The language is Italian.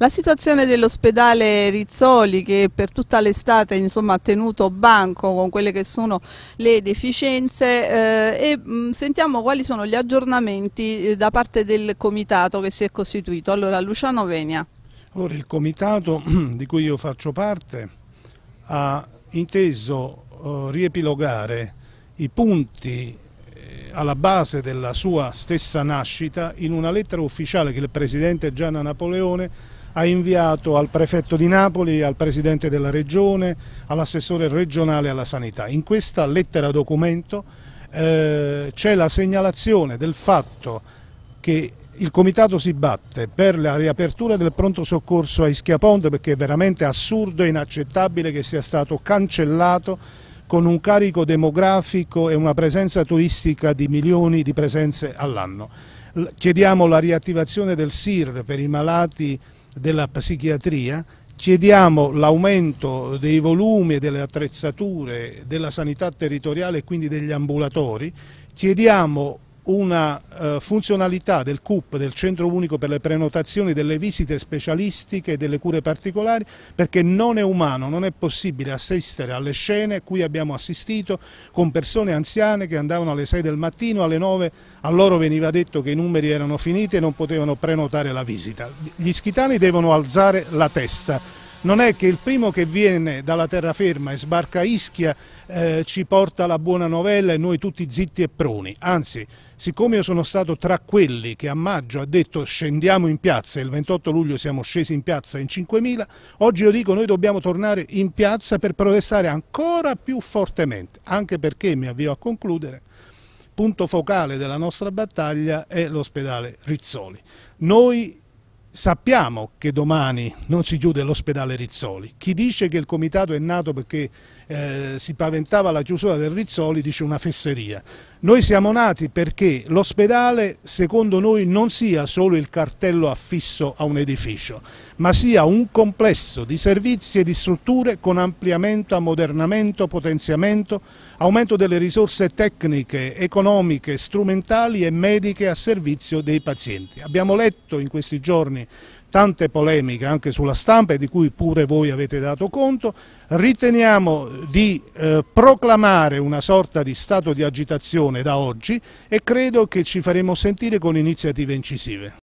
La situazione dell'ospedale Rizzoli che per tutta l'estate ha tenuto banco con quelle che sono le deficienze eh, e mh, mm, sentiamo quali sono gli aggiornamenti eh, da parte del comitato che si è costituito. Allora Luciano Venia. Allora il comitato di cui io faccio parte ha inteso eh, riepilogare i punti eh, alla base della sua stessa nascita in una lettera ufficiale che il presidente Gianna Napoleone ha inviato al prefetto di Napoli, al presidente della regione, all'assessore regionale alla sanità. In questa lettera documento eh, c'è la segnalazione del fatto che il comitato si batte per la riapertura del pronto soccorso a Ischia Ponte perché è veramente assurdo e inaccettabile che sia stato cancellato con un carico demografico e una presenza turistica di milioni di presenze all'anno. Chiediamo la riattivazione del SIR per i malati della psichiatria, chiediamo l'aumento dei volumi e delle attrezzature della sanità territoriale e quindi degli ambulatori, chiediamo una eh, funzionalità del CUP, del Centro Unico per le prenotazioni delle visite specialistiche e delle cure particolari, perché non è umano, non è possibile assistere alle scene a cui abbiamo assistito con persone anziane che andavano alle 6 del mattino, alle 9, a loro veniva detto che i numeri erano finiti e non potevano prenotare la visita. Gli schitani devono alzare la testa non è che il primo che viene dalla terraferma e sbarca a Ischia eh, ci porta la buona novella e noi tutti zitti e proni, anzi siccome io sono stato tra quelli che a maggio ha detto scendiamo in piazza e il 28 luglio siamo scesi in piazza in 5.000, oggi io dico noi dobbiamo tornare in piazza per protestare ancora più fortemente, anche perché mi avvio a concludere punto focale della nostra battaglia è l'ospedale Rizzoli. Noi Sappiamo che domani non si chiude l'ospedale Rizzoli. Chi dice che il comitato è nato perché eh, si paventava la chiusura del Rizzoli dice una fesseria. Noi siamo nati perché l'ospedale, secondo noi, non sia solo il cartello affisso a un edificio, ma sia un complesso di servizi e di strutture con ampliamento, ammodernamento, potenziamento, aumento delle risorse tecniche, economiche, strumentali e mediche a servizio dei pazienti. Abbiamo letto in questi giorni tante polemiche anche sulla stampa di cui pure voi avete dato conto, riteniamo di eh, proclamare una sorta di stato di agitazione azione da oggi e credo che ci faremo sentire con iniziative incisive.